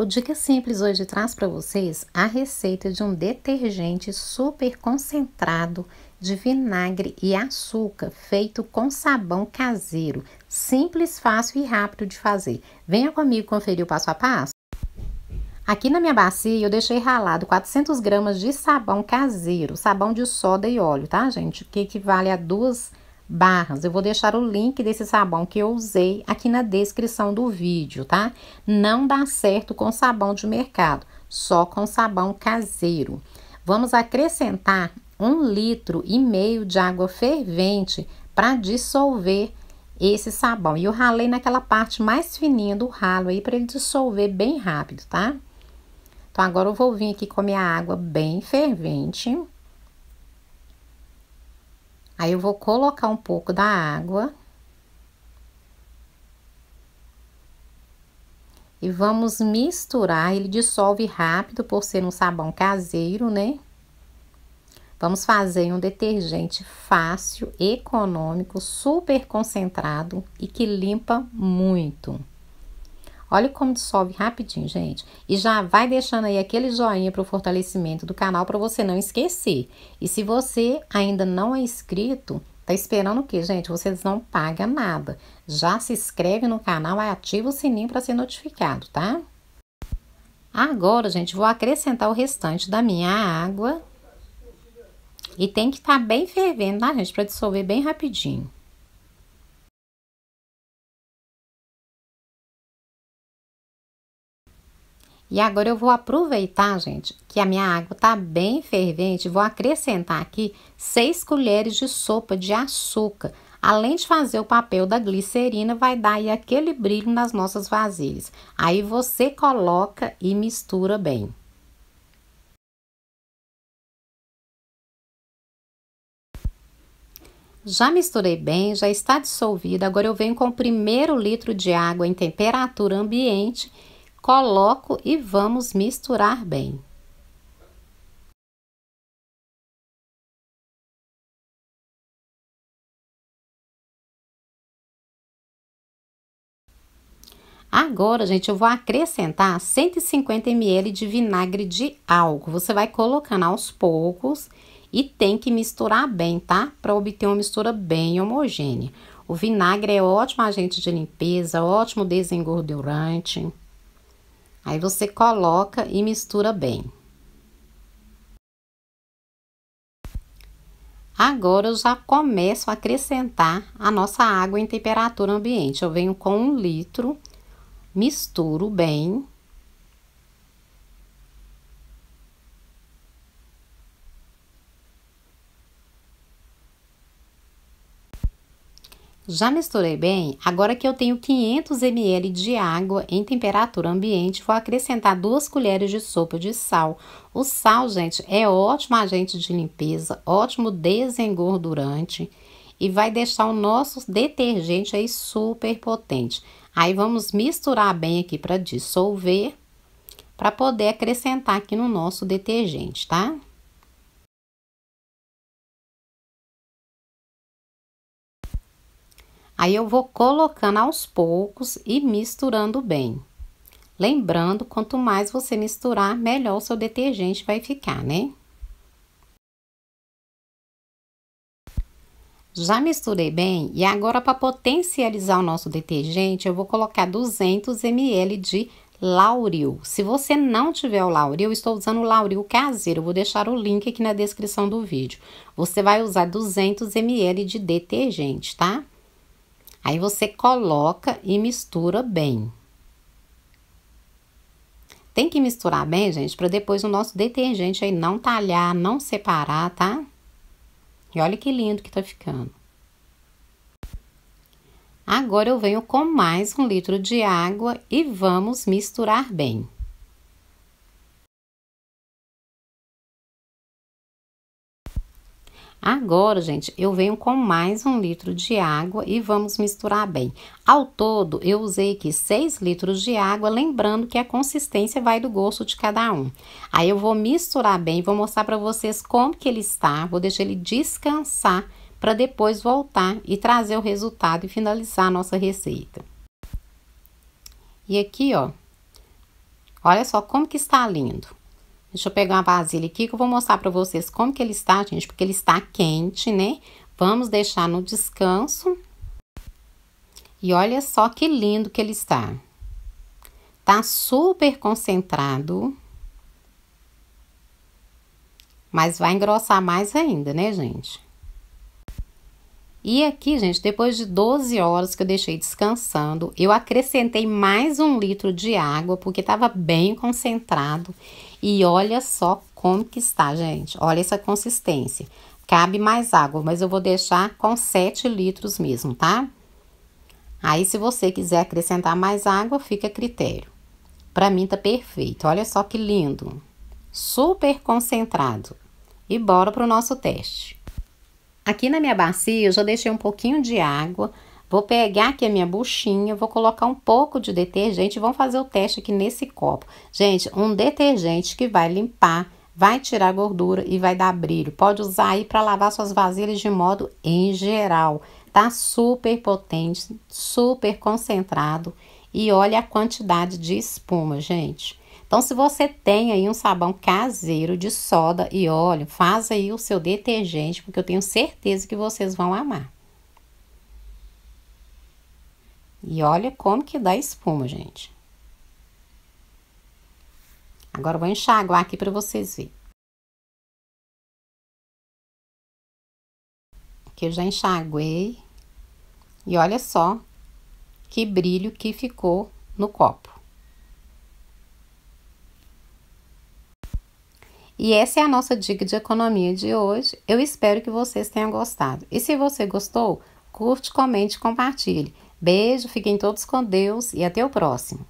O Dica Simples hoje traz para vocês a receita de um detergente super concentrado de vinagre e açúcar feito com sabão caseiro. Simples, fácil e rápido de fazer. Venha comigo conferir o passo a passo. Aqui na minha bacia eu deixei ralado 400 gramas de sabão caseiro, sabão de soda e óleo, tá gente? Que equivale a duas barras. Eu vou deixar o link desse sabão que eu usei aqui na descrição do vídeo, tá? Não dá certo com sabão de mercado, só com sabão caseiro. Vamos acrescentar um litro e meio de água fervente para dissolver esse sabão. E eu ralei naquela parte mais fininha do ralo aí para ele dissolver bem rápido, tá? Então, agora eu vou vir aqui com a minha água bem fervente. Aí eu vou colocar um pouco da água. E vamos misturar, ele dissolve rápido por ser um sabão caseiro, né? Vamos fazer um detergente fácil, econômico, super concentrado e que limpa muito. Olha como dissolve rapidinho, gente. E já vai deixando aí aquele joinha para o fortalecimento do canal para você não esquecer. E se você ainda não é inscrito, Tá esperando o quê, gente? Vocês não pagam nada. Já se inscreve no canal e ativa o sininho para ser notificado, tá? Agora, gente, vou acrescentar o restante da minha água. E tem que estar tá bem fervendo, tá, gente? Para dissolver bem rapidinho. E agora eu vou aproveitar, gente, que a minha água tá bem fervente, vou acrescentar aqui 6 colheres de sopa de açúcar. Além de fazer o papel da glicerina, vai dar aí aquele brilho nas nossas vasilhas. Aí você coloca e mistura bem. Já misturei bem, já está dissolvido. Agora eu venho com o primeiro litro de água em temperatura ambiente coloco e vamos misturar bem. Agora, gente, eu vou acrescentar 150 ml de vinagre de álcool. Você vai colocando aos poucos e tem que misturar bem, tá? Para obter uma mistura bem homogênea. O vinagre é ótimo agente de limpeza, ótimo desengordurante. Aí você coloca e mistura bem. Agora eu já começo a acrescentar a nossa água em temperatura ambiente. Eu venho com um litro, misturo bem Já misturei bem? Agora que eu tenho 500 ml de água em temperatura ambiente, vou acrescentar duas colheres de sopa de sal. O sal, gente, é ótimo agente de limpeza, ótimo desengordurante e vai deixar o nosso detergente aí super potente. Aí vamos misturar bem aqui para dissolver, para poder acrescentar aqui no nosso detergente, tá? Aí eu vou colocando aos poucos e misturando bem. Lembrando, quanto mais você misturar, melhor o seu detergente vai ficar, né? Já misturei bem e agora para potencializar o nosso detergente, eu vou colocar 200 ml de lauril. Se você não tiver o lauril, eu estou usando o lauril caseiro, eu vou deixar o link aqui na descrição do vídeo. Você vai usar 200 ml de detergente, tá? Aí você coloca e mistura bem. Tem que misturar bem, gente, para depois o nosso detergente aí não talhar, não separar, tá? E olha que lindo que tá ficando. Agora eu venho com mais um litro de água e vamos misturar bem. Agora, gente, eu venho com mais um litro de água e vamos misturar bem. Ao todo, eu usei aqui 6 litros de água, lembrando que a consistência vai do gosto de cada um. Aí eu vou misturar bem, vou mostrar para vocês como que ele está, vou deixar ele descansar para depois voltar e trazer o resultado e finalizar a nossa receita. E aqui, ó, olha só como que está lindo. Deixa eu pegar uma vasilha aqui que eu vou mostrar pra vocês como que ele está, gente, porque ele está quente, né? Vamos deixar no descanso. E olha só que lindo que ele está. Tá super concentrado. Mas vai engrossar mais ainda, né, gente? E aqui, gente, depois de 12 horas que eu deixei descansando, eu acrescentei mais um litro de água, porque estava bem concentrado. E olha só como que está, gente. Olha essa consistência. Cabe mais água, mas eu vou deixar com 7 litros mesmo, tá? Aí, se você quiser acrescentar mais água, fica a critério. Para mim tá perfeito. Olha só que lindo. Super concentrado. E bora pro nosso teste. Aqui na minha bacia, eu já deixei um pouquinho de água Vou pegar aqui a minha buchinha, vou colocar um pouco de detergente, vamos fazer o teste aqui nesse copo. Gente, um detergente que vai limpar, vai tirar gordura e vai dar brilho. Pode usar aí para lavar suas vasilhas de modo em geral. Tá super potente, super concentrado e olha a quantidade de espuma, gente. Então, se você tem aí um sabão caseiro de soda e óleo, faz aí o seu detergente, porque eu tenho certeza que vocês vão amar. E olha como que dá espuma, gente. Agora eu vou enxaguar aqui para vocês verem. Aqui eu já enxaguei. E olha só que brilho que ficou no copo. E essa é a nossa dica de economia de hoje. Eu espero que vocês tenham gostado. E se você gostou, curte, comente, compartilhe. Beijo, fiquem todos com Deus e até o próximo.